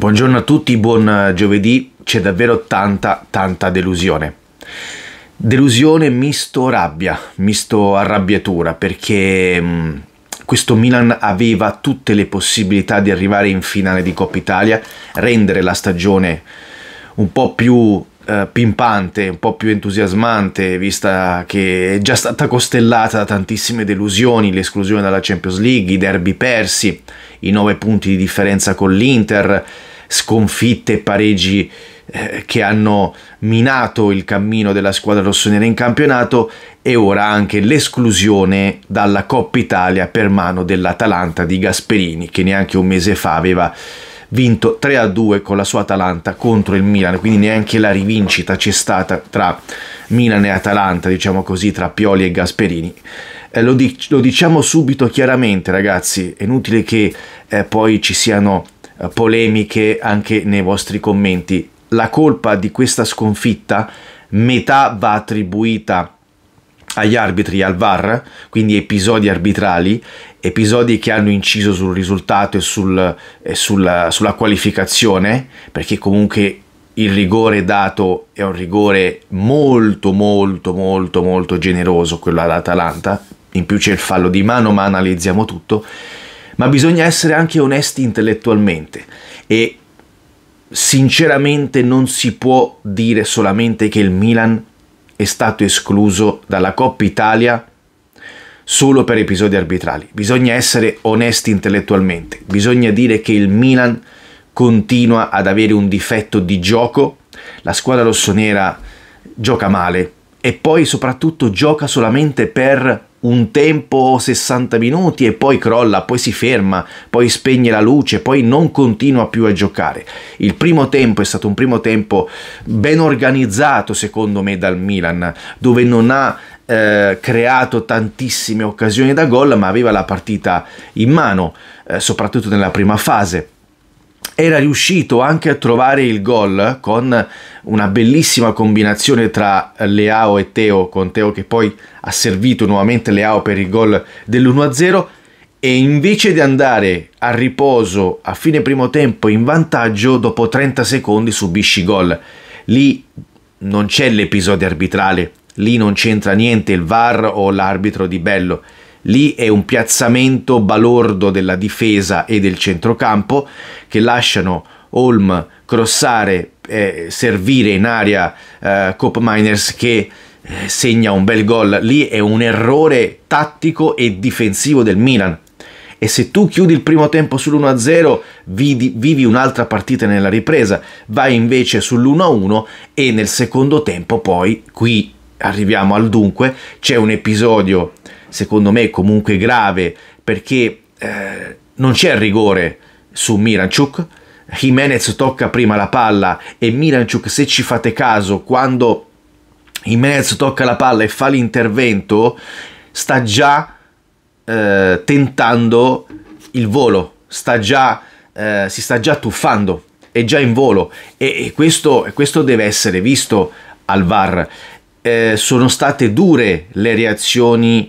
Buongiorno a tutti, buon eh, giovedì. C'è davvero tanta, tanta delusione. Delusione misto rabbia, misto arrabbiatura, perché mm, questo Milan aveva tutte le possibilità di arrivare in finale di Coppa Italia, rendere la stagione un po' più eh, pimpante, un po' più entusiasmante, vista che è già stata costellata da tantissime delusioni, l'esclusione dalla Champions League, i derby persi, i 9 punti di differenza con l'Inter, sconfitte e pareggi eh, che hanno minato il cammino della squadra rossonera in campionato e ora anche l'esclusione dalla Coppa Italia per mano dell'Atalanta di Gasperini che neanche un mese fa aveva vinto 3 a 2 con la sua Atalanta contro il Milan, quindi neanche la rivincita c'è stata tra Milan e Atalanta, diciamo così, tra Pioli e Gasperini. Eh, lo, dic- lo, diciamo subito chiaramente, ragazzi, è inutile che eh, poi ci siano eh, polemiche anche nei vostri commenti. La colpa di questa sconfitta metà va attribuita agli arbitri al VAR, quindi episodi arbitrali, episodi che hanno inciso sul risultato e, sul, e sulla, sulla qualificazione, perché comunque il rigore dato è un rigore molto molto molto molto generoso quello ad Atalanta in più c'è il fallo di mano ma analizziamo tutto ma bisogna essere anche onesti intellettualmente e sinceramente non si può dire solamente che il Milan è stato escluso dalla Coppa Italia solo per episodi arbitrali. Bisogna essere onesti intellettualmente, bisogna dire che il Milan continua ad avere un difetto di gioco, la squadra rossonera gioca male e poi soprattutto gioca solamente per un tempo 60 minuti e poi crolla, poi si ferma, poi spegne la luce, poi non continua più a giocare. Il primo tempo è stato un primo tempo ben organizzato secondo me dal Milan, dove non ha eh, creato tantissime occasioni da gol, ma aveva la partita in mano, eh, soprattutto nella prima fase era riuscito anche a trovare il gol con una bellissima combinazione tra Leao e Teo, con Teo che poi ha servito nuovamente Leao per il gol dell'1-0 e invece di andare a riposo a fine primo tempo in vantaggio, dopo 30 secondi subisci gol. Lì non c'è l'episodio arbitrale, lì non c'entra niente il VAR o l'arbitro di Bello. Lì è un piazzamento balordo della difesa e del centrocampo che lasciano Holm crossare, eh, servire in area eh, Cop Miners che eh, segna un bel gol. Lì è un errore tattico e difensivo del Milan. E se tu chiudi il primo tempo sull'1-0, vivi, vivi un'altra partita nella ripresa, vai invece sull'1-1 e nel secondo tempo poi, qui arriviamo al dunque, c'è un episodio secondo me comunque grave perché eh, non c'è rigore su Miranchuk. Jimenez tocca prima la palla e Miranchuk, se ci fate caso, quando Jimenez tocca la palla e fa l'intervento, sta già eh, tentando il volo, sta già, eh, si sta già tuffando, è già in volo e, e questo, questo, deve essere visto al VAR. Eh, sono state dure le reazioni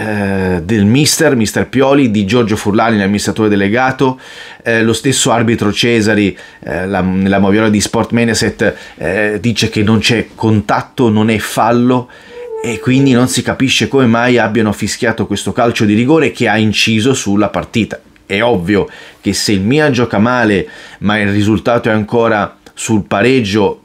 eh, del mister, mister Pioli, di Giorgio Furlani, l'amministratore delegato, eh, lo stesso arbitro Cesari, eh, la, nella moviola di Sport Meneset, eh, dice che non c'è contatto, non è fallo e quindi non si capisce come mai abbiano fischiato questo calcio di rigore che ha inciso sulla partita. È ovvio che se il Milan gioca male, ma il risultato è ancora sul pareggio,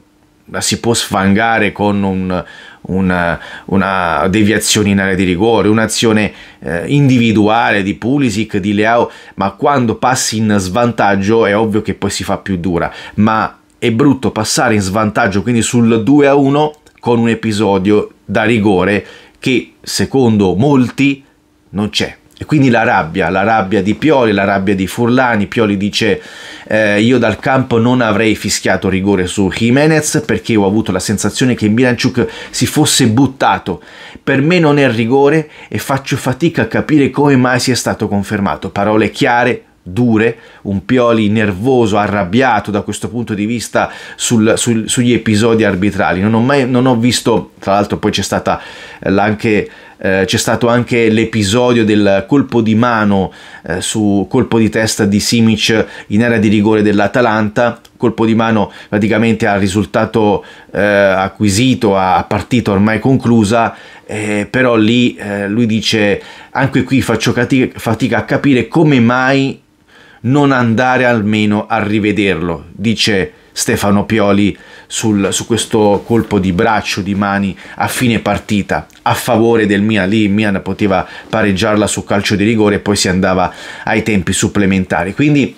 la si può sfangare con un, una, una deviazione in area di rigore, un'azione eh, individuale di Pulisic, di Leao, ma quando passi in svantaggio è ovvio che poi si fa più dura, ma è brutto passare in svantaggio, quindi sul 2 a 1 con un episodio da rigore che secondo molti non c'è quindi la rabbia, la rabbia di Pioli, la rabbia di Furlani. Pioli dice eh, io dal campo non avrei fischiato rigore su Jimenez perché ho avuto la sensazione che Milanciuk si fosse buttato. Per me non è rigore e faccio fatica a capire come mai sia stato confermato. Parole chiare, dure, un Pioli nervoso, arrabbiato da questo punto di vista sul, sul, sugli episodi arbitrali. Non ho mai non ho visto, tra l'altro poi c'è, stata, eh, eh c'è stato anche l'episodio del colpo di mano eh, su colpo di testa di Simic in area di rigore dell'Atalanta, colpo di mano praticamente al risultato eh, acquisito a partita ormai conclusa, eh, però lì eh, lui dice anche qui faccio fatica a capire come mai non andare almeno a rivederlo, dice Stefano Pioli sul, su questo colpo di braccio, di mani a fine partita a favore del Milan. Lì Milan poteva pareggiarla su calcio di rigore e poi si andava ai tempi supplementari. Quindi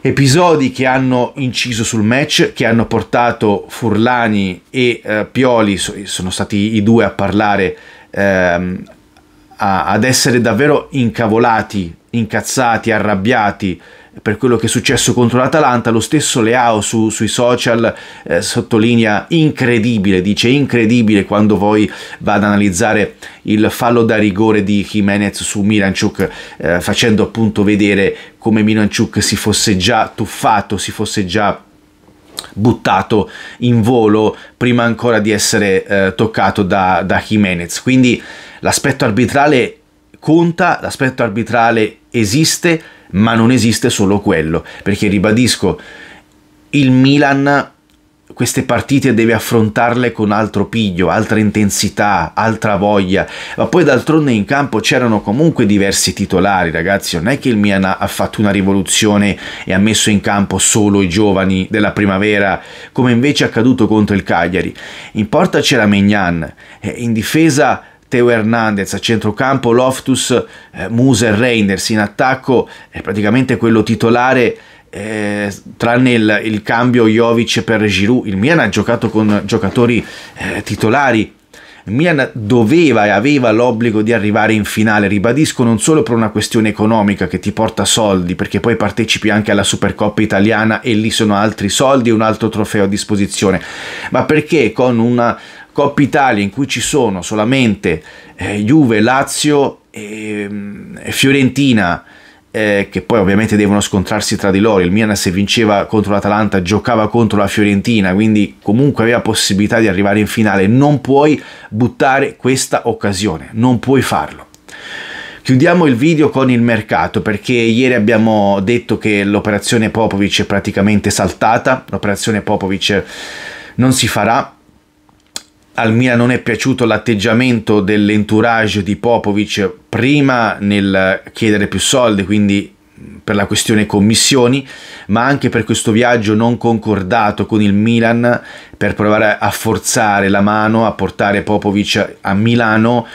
episodi che hanno inciso sul match, che hanno portato Furlani e eh, Pioli, sono stati i due a parlare ehm, a, ad essere davvero incavolati, incazzati, arrabbiati per quello che è successo contro l'Atalanta, lo stesso Leao su, sui social eh, sottolinea incredibile, dice incredibile quando poi va ad analizzare il fallo da rigore di Jimenez su Miranchuk, eh, facendo appunto vedere come Miranchuk si fosse già tuffato, si fosse già buttato in volo prima ancora di essere eh, toccato da, da Jimenez. Quindi l'aspetto arbitrale conta, l'aspetto arbitrale esiste, ma non esiste solo quello, perché ribadisco, il Milan queste partite deve affrontarle con altro piglio, altra intensità, altra voglia, ma poi d'altronde in campo c'erano comunque diversi titolari, ragazzi, non è che il Milan ha fatto una rivoluzione e ha messo in campo solo i giovani della primavera, come invece è accaduto contro il Cagliari. In porta c'era Mignan, eh, in difesa Teo Hernandez, a centrocampo Loftus, eh, Muser, Reinders, in attacco è eh, praticamente quello titolare eh, tranne il, il, cambio Jovic per Giroud, il Milan ha giocato con giocatori eh, titolari. Il Milan doveva e aveva l'obbligo di arrivare in finale, ribadisco non solo per una questione economica che ti porta soldi, perché poi partecipi anche alla Supercoppa italiana e lì sono altri soldi e un altro trofeo a disposizione, ma perché con una Coppa Italia in cui ci sono solamente eh, Juve, Lazio e, mm, e Fiorentina, eh, che poi ovviamente devono scontrarsi tra di loro. Il Milan se vinceva contro l'Atalanta giocava contro la Fiorentina, quindi comunque aveva possibilità di arrivare in finale. Non puoi buttare questa occasione, non puoi farlo. Chiudiamo il video con il mercato perché ieri abbiamo detto che l'operazione Popovic è praticamente saltata, l'operazione Popovic non si farà, al Milan non è piaciuto l'atteggiamento dell'entourage di Popovic prima nel chiedere più soldi, quindi per la questione commissioni, ma anche per questo viaggio non concordato con il Milan per provare a forzare la mano, a portare Popovic a Milano.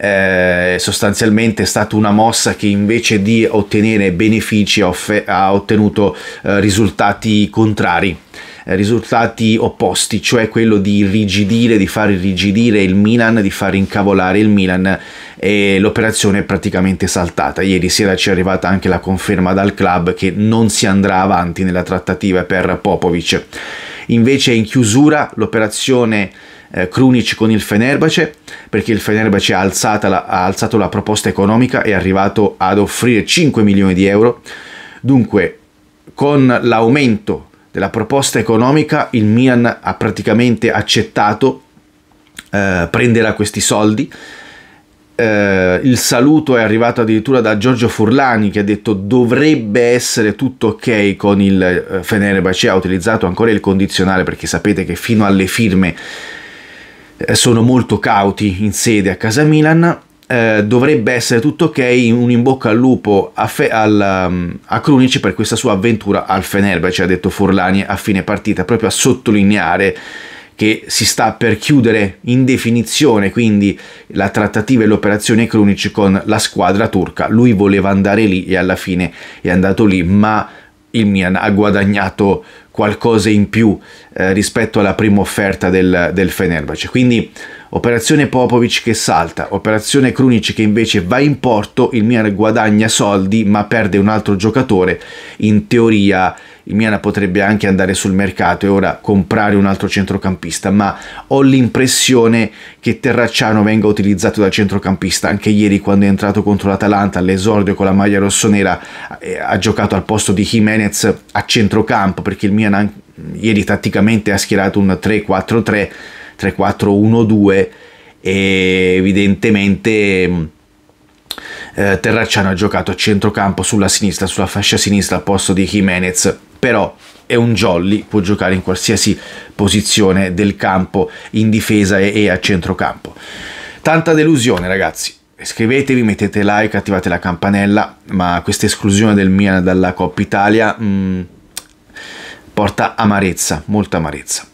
Eh, sostanzialmente è stata una mossa che invece di ottenere benefici ha, ha ottenuto eh, risultati contrari risultati opposti, cioè quello di irrigidire, di far irrigidire il Milan, di far incavolare il Milan e l'operazione è praticamente saltata. Ieri sera ci è arrivata anche la conferma dal club che non si andrà avanti nella trattativa per Popovic. Invece in chiusura l'operazione eh, Krunic con il Fenerbace perché il Fenerbace ha, la, ha alzato la proposta economica e è arrivato ad offrire 5 milioni di euro. Dunque con l'aumento della proposta economica, il Milan ha praticamente accettato, eh, prenderà questi soldi. Eh, il saluto è arrivato addirittura da Giorgio Furlani che ha detto dovrebbe essere tutto ok con il eh, Fenerbahce, ha utilizzato ancora il condizionale perché sapete che fino alle firme eh, sono molto cauti in sede a casa Milan eh, dovrebbe essere tutto ok, un in bocca al lupo a, Fe- al, um, a Krunic per questa sua avventura al Fenerbahce, cioè ha detto Forlani a fine partita, proprio a sottolineare che si sta per chiudere in definizione quindi la trattativa e l'operazione Krunic con la squadra turca. Lui voleva andare lì e alla fine è andato lì, ma il Milan ha guadagnato qualcosa in più eh, rispetto alla prima offerta del, del Fenerbahce. Quindi Operazione Popovic che salta, operazione Krunic che invece va in porto, il Milan guadagna soldi ma perde un altro giocatore. In teoria il Milan potrebbe anche andare sul mercato e ora comprare un altro centrocampista, ma ho l'impressione che Terracciano venga utilizzato da centrocampista. Anche ieri quando è entrato contro l'Atalanta all'esordio con la maglia rossonera eh, ha giocato al posto di Jimenez a centrocampo perché il Milan ieri tatticamente ha schierato un 3-4-3 3-4-1-2 e evidentemente... Mm, eh, Terracciano ha giocato a centrocampo sulla sinistra, sulla fascia sinistra al posto di Jimenez, però è un jolly, può giocare in qualsiasi posizione del campo, in difesa e, e a centrocampo. Tanta delusione ragazzi, iscrivetevi, mettete like, attivate la campanella, ma questa esclusione del Milan dalla Coppa Italia mh, mm, porta amarezza, molta amarezza.